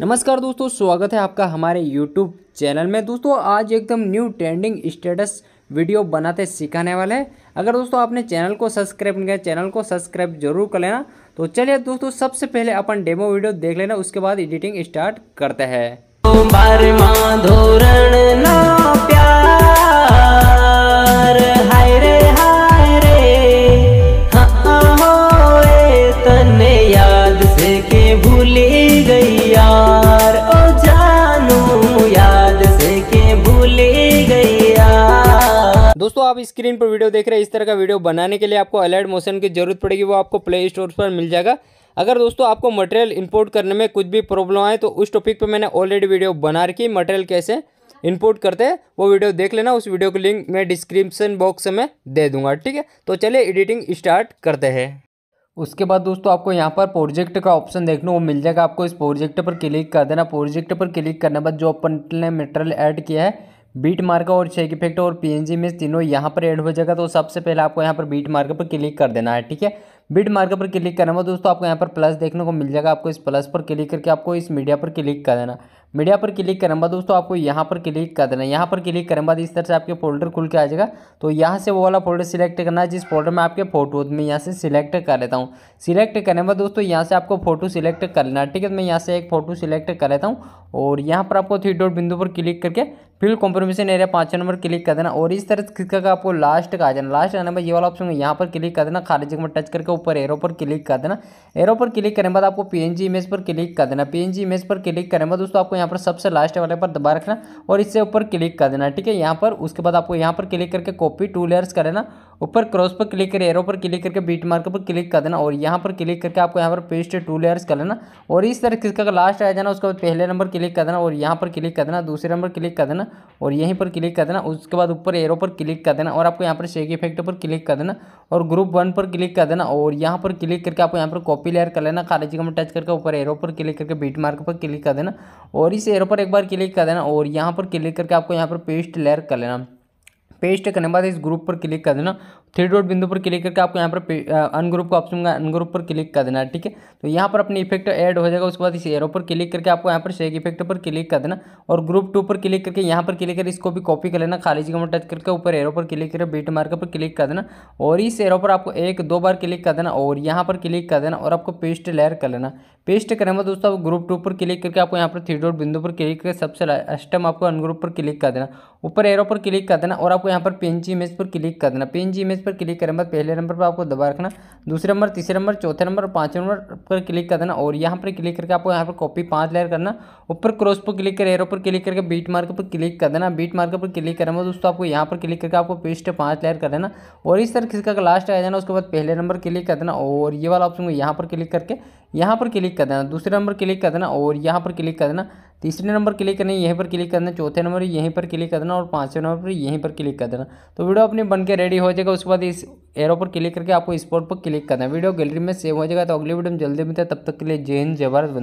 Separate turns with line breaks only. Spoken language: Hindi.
नमस्कार दोस्तों स्वागत है आपका हमारे यूट्यूब चैनल में दोस्तों आज एकदम न्यू ट्रेंडिंग स्टेटस वीडियो बनाते सिखाने वाले हैं अगर दोस्तों आपने चैनल को सब्सक्राइब नहीं किया चैनल को सब्सक्राइब जरूर कर लेना तो चलिए दोस्तों सबसे पहले अपन डेमो वीडियो देख लेना उसके बाद एडिटिंग स्टार्ट करते हैं दोस्तों आप स्क्रीन पर वीडियो देख रहे हैं इस तरह का वीडियो बनाने के लिए आपको अलर्ट मोशन की जरूरत पड़ेगी वो आपको प्ले स्टोर पर मिल जाएगा अगर दोस्तों आपको मटेरियल इंपोर्ट करने में कुछ भी प्रॉब्लम आए तो उस टॉपिक पर मैंने ऑलरेडी वीडियो बना रखी मटेरियल कैसे इंपोर्ट करते हैं वो वीडियो देख लेना उस वीडियो को लिंक मैं डिस्क्रिप्शन बॉक्स में दे दूंगा ठीक है तो चलिए एडिटिंग स्टार्ट करते हैं उसके बाद दोस्तों आपको यहाँ पर प्रोजेक्ट का ऑप्शन देखने को मिल जाएगा आपको इस प्रोजेक्ट पर क्लिक कर देना प्रोजेक्ट पर क्लिक करने बाद जो अपन ने मटेरियल ऐड किया है बीट मार्कर और चेक इफेक्ट और पीएनजी में तीनों यहाँ पर ऐड हो जाएगा तो सबसे पहले आपको यहाँ पर बीट मार्कर पर क्लिक कर देना है ठीक है बीट मार्कर पर क्लिक करने में दोस्तों आपको यहाँ पर प्लस देखने को मिल जाएगा आपको इस प्लस पर क्लिक करके आपको इस मीडिया पर क्लिक कर देना मीडिया पर क्लिक करने बाद दोस्तों आपको यहाँ पर क्लिक कर देना यहाँ पर क्लिक करने बाद इस तरह से आपके फोल्डर खुल के आ जाएगा तो यहाँ से वो वाला फोल्डर सिलेक्ट करना है जिस फोल्डर में आपके फोटो में यहाँ से सिलेक्ट कर लेता हूँ सिलेक्ट करने बाद दोस्तों यहाँ से आपको फोटो सिलेक्ट कर लेना ठीक है तो मैं यहाँ से एक फोटो सिलेक्ट कर लेता हूँ और यहाँ पर आपको थ्री डॉट बिंदु पर क्लिक करके फिल कॉम्प्रोमेशन एरिया पाँच नंबर क्लिक कर देना और इस तरह खिसका का आपको लास्ट का आ जाना लास्ट आने पर ये वाला ऑप्शन यहाँ पर क्लिक कर देना खाली जगह में टच करके ऊपर एरो पर क्लिक कर देना एरो पर क्लिक करने के बाद आपको पीएनजी इमेज पर क्लिक कर देना पीएनजी इमेज पर क्लिक करने बाद दोस्तों आपको यहाँ पर सबसे लास्ट वाले पर दबा रखना और इससे ऊपर क्लिक कर देना ठीक है यहाँ पर उसके बाद आपको यहाँ पर क्लिक करके कॉपी टू लेयर्स कर देना ऊपर क्रॉस पर क्लिक करें एरो पर क्लिक करके बीट मार्क पर क्लिक कर देना और यहाँ पर क्लिक करके आपको यहाँ पर पेस्ट टू लेयर्स कर लेना और इस तरह किसका लास्ट आ जाना उसके बाद पहले नंबर क्लिक कर देना और यहाँ पर क्लिक कर देना दूसरे नंबर क्लिक कर देना और यहीं पर क्लिक कर देना उसके बाद ऊपर एरो पर क्लिक कर देना और आपको यहाँ पर शेक इफेक्ट पर क्लिक कर देना और ग्रुप वन पर क्लिक कर देना और यहाँ पर क्लिक करके आपको यहाँ पर कॉपी लेयर कर लेना खाली जगह में टच करके ऊपर एरो पर क्लिक करके बीट मार्क पर क्लिक कर देना और इस एरो पर एक बार क्लिक कर देना और यहाँ पर क्लिक करके आपको यहाँ पर पेस्ट लेयर कर लेना पेस्ट करने के बाद इस ग्रुप पर क्लिक कर देना थ्री डॉट बिंदु पर क्लिक करके आपको यहाँ पर अनग्रुप का ऑप्शन होगा अनग्रुप पर क्लिक कर देना है ठीक है तो यहाँ पर अपने इफेक्ट ऐड हो जाएगा उसके बाद इस एरो पर क्लिक करके आपको यहाँ पर शेक इफेक्ट पर क्लिक कर देना और ग्रुप टू पर क्लिक करके यहाँ पर क्लिक कर इसको भी कॉपी कर लेना खाली जगह में टच करके ऊपर एरो पर क्लिक करके बीट मार्क पर क्लिक कर देना और इस एरो पर आपको एक दो बार क्लिक कर देना और यहाँ पर क्लिक कर देना और आपको पेस्ट लेयर कर लेना पेस्ट करें मैं दोस्तों ग्रुप टू पर क्लिक करके आपको यहाँ पर थ्री डॉट बिंदु पर क्लिक करके सबसे अस्टम आपको अनग्रुप पर क्लिक कर देना ऊपर एरो पर क्लिक कर देना और आपको यहाँ पर पेंजी इमेज पर क्लिक कर देना पेंजी इमेज इस पर क्लिक करें बाद पहले नंबर पर आपको दबा रखना दूसरे नंबर तीसरे नंबर चौथे नंबर पाँचवें नंबर पर क्लिक कर देना और यहाँ पर क्लिक करके आपको यहाँ पर कॉपी पाँच लेयर करना ऊपर क्रॉस पर क्लिक कर एरो पर क्लिक करके बीट मार्क पर क्लिक कर देना बीट मार्क पर क्लिक करें बाद दोस्तों आपको यहाँ पर क्लिक करके आपको पेस्ट पाँच लेयर कर देना और इस तरह किसका लास्ट आ जाना उसके बाद पहले नंबर क्लिक कर देना और ये वाला ऑप्शन को यहाँ पर क्लिक करके यहाँ पर क्लिक कर देना दूसरे नंबर क्लिक कर देना और यहाँ पर क्लिक कर देना तीसरे नंबर क्लिक करना यहीं पर क्लिक करना चौथे नंबर यहीं पर क्लिक करना और पाँचवें नंबर पर यहीं पर क्लिक कर देना तो वीडियो अपनी बन के रेडी हो जाएगा उसके बाद इस एरो पर क्लिक करके आपको स्पॉट पर क्लिक करना है वीडियो गैलरी में सेव हो जाएगा तो अगली वीडियो में जल्दी मिलता है तब तक के लिए जय हिंद जय भारत